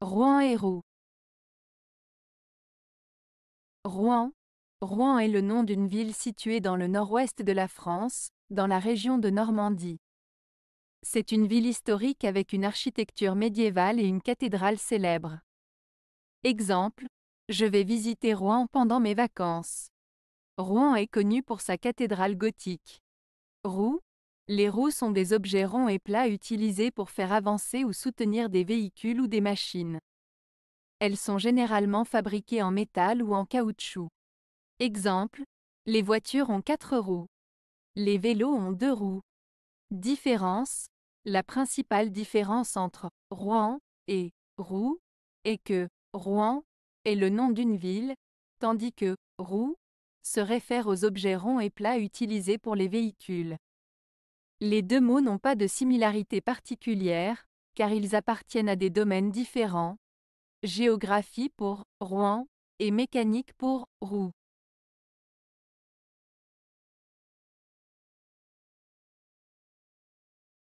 rouen Roux Rouen Rouen est le nom d'une ville située dans le nord-ouest de la France, dans la région de Normandie. C'est une ville historique avec une architecture médiévale et une cathédrale célèbre. Exemple, je vais visiter Rouen pendant mes vacances. Rouen est connu pour sa cathédrale gothique. Roux, les roues sont des objets ronds et plats utilisés pour faire avancer ou soutenir des véhicules ou des machines. Elles sont généralement fabriquées en métal ou en caoutchouc. Exemple, les voitures ont quatre roues. Les vélos ont deux roues. Différence La principale différence entre Rouen et roue est que Rouen est le nom d'une ville, tandis que roue se réfère aux objets ronds et plats utilisés pour les véhicules. Les deux mots n'ont pas de similarité particulière, car ils appartiennent à des domaines différents. Géographie pour Rouen et mécanique pour roue.